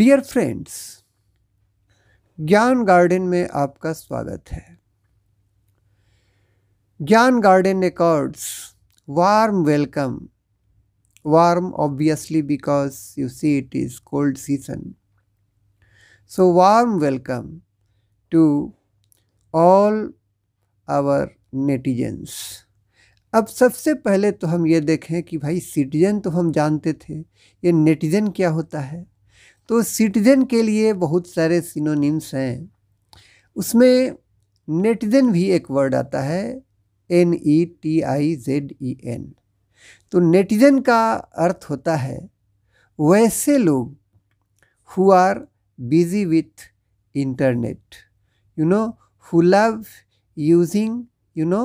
Dear friends ज्ञान garden में आपका स्वागत है Gyan garden records warm welcome warm obviously because you see it is cold season so warm welcome to all our netizens अब सबसे पहले तो हम ये देखें कि भाई सिटीजन तो हम जानते थे ये नेटिजन क्या होता है तो सिटीज़न के लिए बहुत सारे सिनोनिम्स हैं उसमें नेटिजन भी एक वर्ड आता है N E T I Z E N तो नेटिजन का अर्थ होता है वैसे लोग who are busy with internet you know who love using you know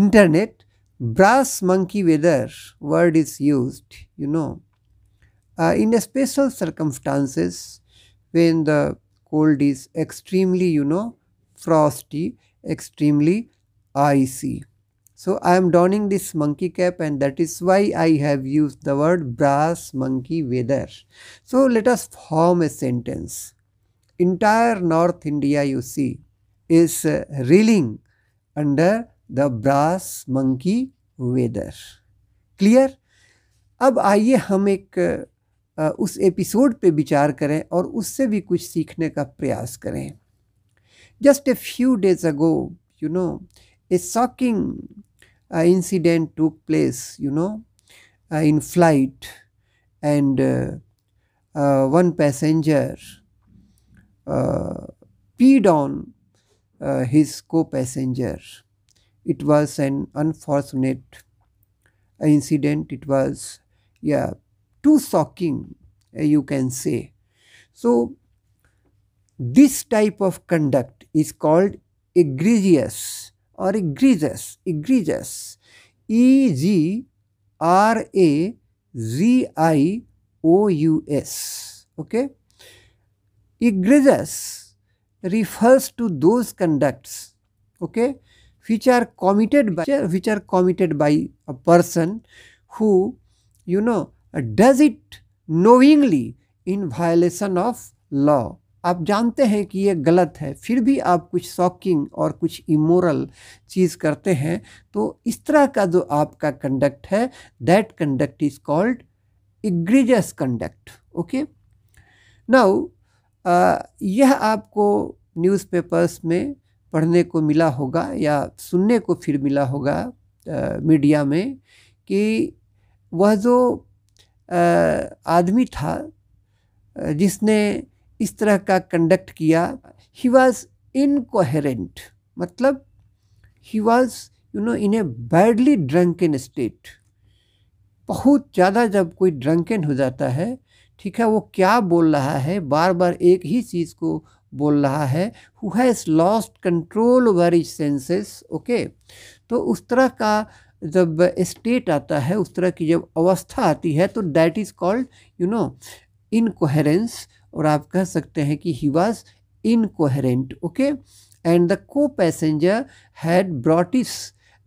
internet brass monkey weather word is use you know Uh, in special circumstances, when the cold is extremely, you know, frosty, extremely icy. So I am donning this monkey cap and that is why I have used the word brass monkey weather. So let us form a sentence. Entire North India you see is uh, reeling under the brass monkey weather. clear अब आइए हम एक उस episode पे विचार करें और उससे भी कुछ सीखने का प्रयास करें just a few days ago you know a shocking incident to place you know in flight and one passenger peed on his co passenger it was an unfortunate incident it was yeah too shocking, eh, you can say. So, this type of conduct is called egregious or egregious, egregious, E G R A Z I O U S. Okay. Egregious refers to those conducts, okay, which are committed by which are committed by a person who, you know, does it knowingly in violation of law आप जानते हैं कि ये गलत है फिर भी आप कुछ शॉकिंग और कुछ इमोरल चीज़ करते हैं तो इस तरह का जो आपका कंडक्ट है that conduct is called egregious conduct okay now यह आपको न्यूज़पेपर्स में पढ़ने को मिला होगा या सुनने को फिर मिला होगा मीडिया में कि वह जो आदमी था जिसने इस तरह का कंडक्ट किया ही वॉज इनकोहरेंट मतलब he was you know in a badly drunken state बहुत ज़्यादा जब कोई ड्रंकन हो जाता है ठीक है वो क्या बोल रहा है बार बार एक ही चीज़ को बोल रहा है who has lost control over his senses okay तो उस तरह का जब स्टेट आता है उस तरह की जब अवस्था आती है तो that is called you know incoherence और आप कह सकते हैं कि he was incoherent okay and the co passenger had brought is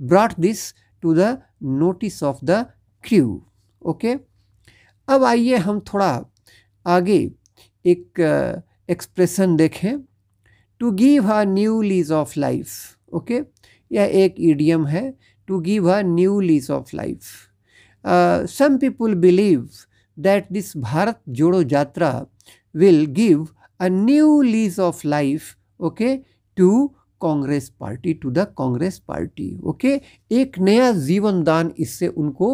brought this to the notice of the crew okay अब आइए हम थोड़ा आगे एक एक्सप्रेशन uh, देखें to give a new lease of life okay यह एक ईडियम है to give her new lease of life. Uh, some people believe that this Bharat Jodo Jatra will give a new lease of life, okay, to Congress party to the Congress party okay एक नया जीवन दान इससे उनको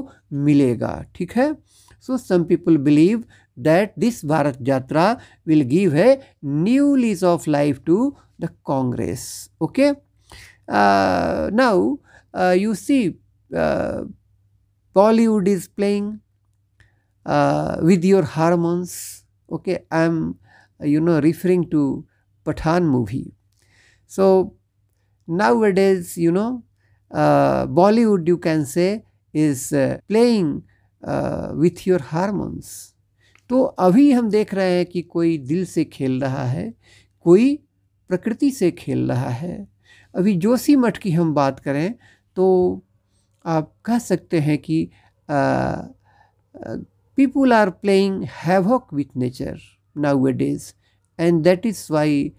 मिलेगा ठीक है so some people believe that this Bharat Yatra will give a new lease of life to the Congress okay now uh, you see uh, Bollywood is playing uh, with your hormones. Okay, I'm you know referring to Pathan movie. So nowadays, you know, uh, Bollywood you can say is uh, playing uh, with your hormones. तो अभी हम देख रहे हैं कि कोई दिल से खेल रहा है कोई प्रकृति से खेल रहा है अभी जोशी मठ की हम बात करें तो आप कह सकते हैं कि people are playing havoc with nature nowadays days and is is why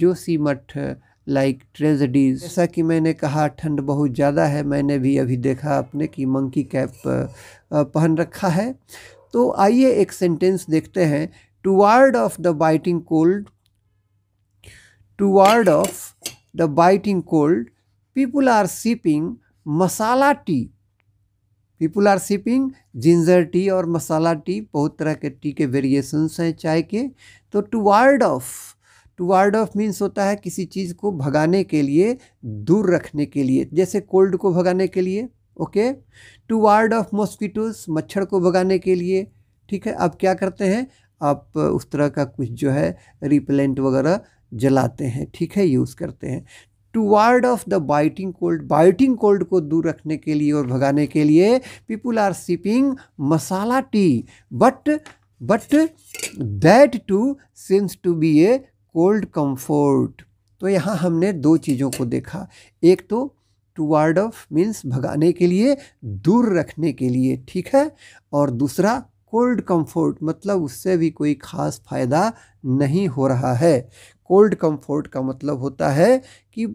Joshimath like tragedies जैसा कि मैंने कहा ठंड बहुत ज़्यादा है मैंने भी अभी देखा अपने कि मंकी कैप पहन रखा है तो आइए एक सेंटेंस देखते हैं to ward off the biting cold to ward off the biting cold people are sipping masala tea people are sipping ginger tea और मसाला टी बहुत तरह के टी के वेरिएशंस हैं चाय के तो to ward off to ward off means होता है किसी चीज़ को भगाने के लिए दूर रखने के लिए जैसे कोल्ड को भगाने के लिए okay to ward off mosquitoes मच्छर को भगाने के लिए ठीक है अब क्या करते हैं आप उस तरह का कुछ जो है रिपेलेंट वगैरह जलाते हैं ठीक है यूज़ करते हैं to ward off the biting cold biting cold को दूर रखने के लिए और भगाने के लिए people are sipping masala tea but but that too since to be a cold comfort तो यहाँ हमने दो चीज़ों को देखा एक तो टूवार्ड ऑफ मीन्स भगाने के लिए दूर रखने के लिए ठीक है और दूसरा कोल्ड कम्फोर्ट मतलब उससे भी कोई ख़ास फ़ायदा नहीं हो रहा है कोल्ड कंफर्ट का मतलब होता है कि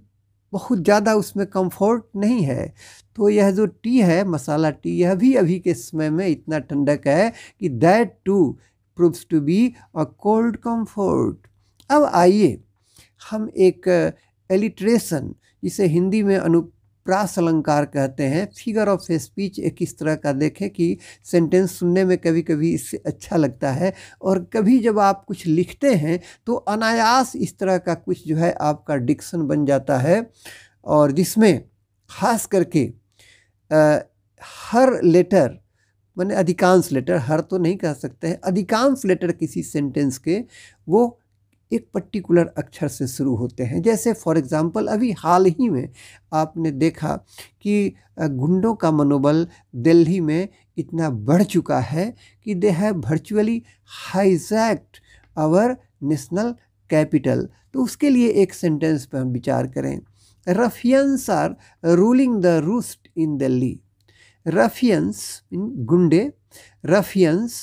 बहुत ज़्यादा उसमें कंफर्ट नहीं है तो यह जो टी है मसाला टी यह भी अभी के समय में इतना ठंडक है कि that too proves to be a cold comfort अब आइए हम एक एलिट्रेशन जिसे हिंदी में अनु प्रास अलंकार कहते हैं फिगर ऑफ स्पीच एक इस तरह का देखें कि सेंटेंस सुनने में कभी कभी इससे अच्छा लगता है और कभी जब आप कुछ लिखते हैं तो अनायास इस तरह का कुछ जो है आपका डिक्शन बन जाता है और जिसमें खास करके आ, हर लेटर मैंने अधिकांश लेटर हर तो नहीं कह सकते हैं अधिकांश लेटर किसी सेंटेंस के वो एक पर्टिकुलर अक्षर से शुरू होते हैं जैसे फॉर एग्ज़ाम्पल अभी हाल ही में आपने देखा कि गुंडों का मनोबल दिल्ली में इतना बढ़ चुका है कि they have virtually hijacked our national capital तो उसके लिए एक सेंटेंस पर हम विचार करें ruffians are ruling the roost in Delhi ruffians गुंडे ruffians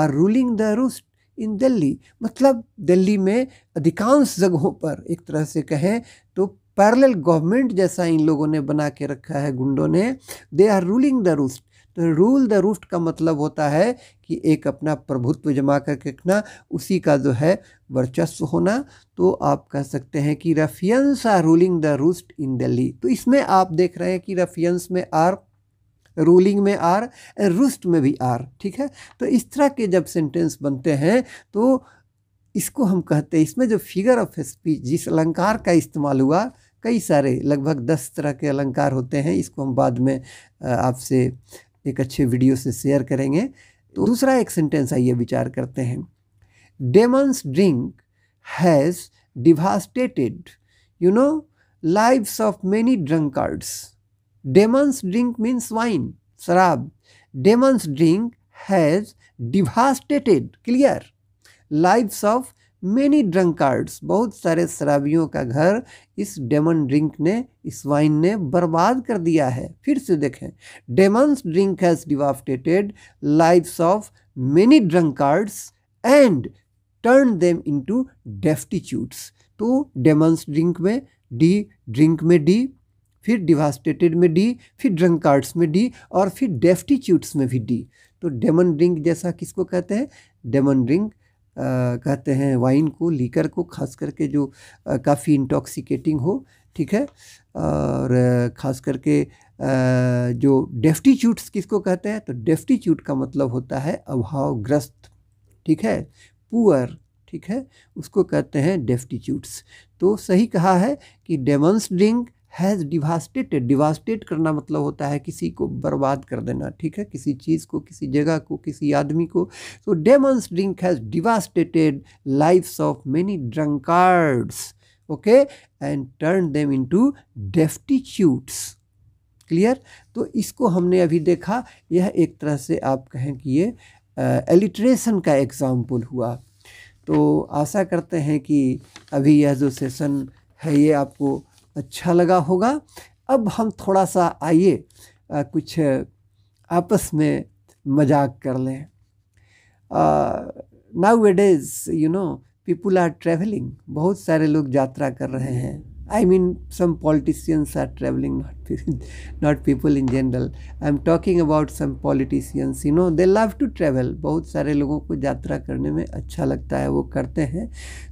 are ruling the roost in Delhi मतलब दिल्ली में अधिकांश जगहों पर एक तरह से कहें तो पैरेलल गवर्नमेंट जैसा इन लोगों ने बना के रखा है गुंडों ने they are ruling the roost तो रूल द रूस्ट का मतलब होता है कि एक अपना प्रभुत्व जमा करके रखना उसी का जो है वर्चस्व होना तो आप कह सकते हैं कि ruffians are ruling the roost in Delhi तो इसमें आप देख रहे हैं कि रफियंस में आर रूलिंग में आर रुस्ट में भी आर ठीक है तो इस तरह के जब सेंटेंस बनते हैं तो इसको हम कहते हैं इसमें जो फिगर ऑफ स्पीच जिस अलंकार का इस्तेमाल हुआ कई सारे लगभग दस तरह के अलंकार होते हैं इसको हम बाद में आपसे एक अच्छे वीडियो से शेयर करेंगे तो दूसरा एक सेंटेंस आइए विचार करते हैं demon's drink has devastated you know lives of many drunkards drink means wine शराब sharab. Drink has has clear clear, of of drunkards बहुत सारे शराबियों का घर इस डेमन ड्रिंक ने इस वाइन ने बर्बाद कर दिया है फिर से देखें demon's drink has devastated lives of many drunkards and turn them into destitutes तो डेमन्स ड्रिंक में डी ड्रिंक में डी फिर डिवास्टेटेड में डी फिर ड्रंक कार्ड्स में डी और फिर डेफ्टीच्यूट्स में भी डी तो डेमन ड्रिंक जैसा किसको कहते हैं डेमन ड्रिंक कहते हैं वाइन को लीकर को खास करके जो काफ़ी इंटॉक्सिकेटिंग हो ठीक है और ख़ास करके जो डेफ्टीच्यूट्स किसको कहते हैं तो डेफ्टीच्यूट का मतलब होता है अभावग्रस्त ठीक है पुअर ठीक है उसको कहते हैं डेफ्टीच्यूट्स तो सही कहा है कि demon's drink has devastated devastate करना मतलब होता है किसी को बर्बाद कर देना ठीक है किसी चीज़ को किसी जगह को किसी आदमी को so demon's drink has devastated lifes of many drunkards okay and turn them into destitutes clear तो इसको हमने अभी देखा यह एक तरह से आप कहें कि ये एलिट्रेशन का एग्ज़ाम्पल हुआ तो आशा करते हैं कि अभी यह जो सेशन है ये आपको अच्छा लगा होगा अब हम थोड़ा सा आइए कुछ आपस में मजाक कर लें नाउ वेड is you know people are travelling बहुत सारे लोग यात्रा कर रहे हैं I mean some politicians are travelling not not people in general I am talking about some politicians you know they love to travel बहुत सारे लोगों को यात्रा करने में अच्छा लगता है वो करते हैं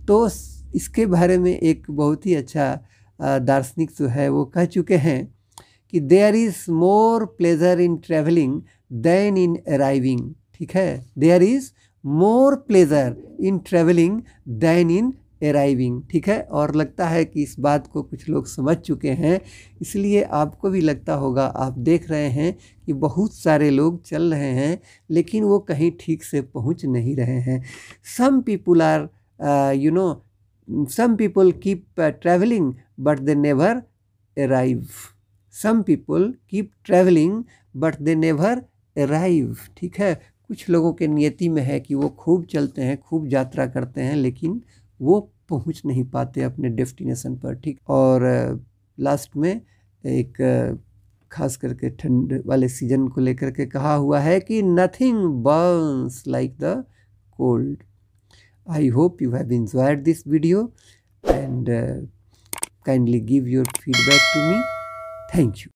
तो इसके बारे में एक बहुत ही अच्छा दार्शनिक जो है वो कह चुके हैं कि there is more pleasure in travelling than in arriving ठीक है there is more pleasure in travelling than in arriving ठीक है और लगता है कि इस बात को कुछ लोग समझ चुके हैं इसलिए आपको भी लगता होगा आप देख रहे हैं कि बहुत सारे लोग चल रहे हैं लेकिन वो कहीं ठीक से पहुंच नहीं रहे हैं some people are you know some people keep uh, traveling but they never arrive some people keep traveling but they never arrive ठीक है कुछ लोगों के नियति में है कि वो खूब चलते हैं खूब यात्रा करते हैं लेकिन वो पहुंच नहीं पाते अपने डेस्टिनेशन पर ठीक और लास्ट uh, में एक uh, खास करके ठंड वाले सीजन को लेकर के कहा हुआ है कि nothing burns like the cold I hope you have enjoyed this video and uh, kindly give your feedback to me. Thank you.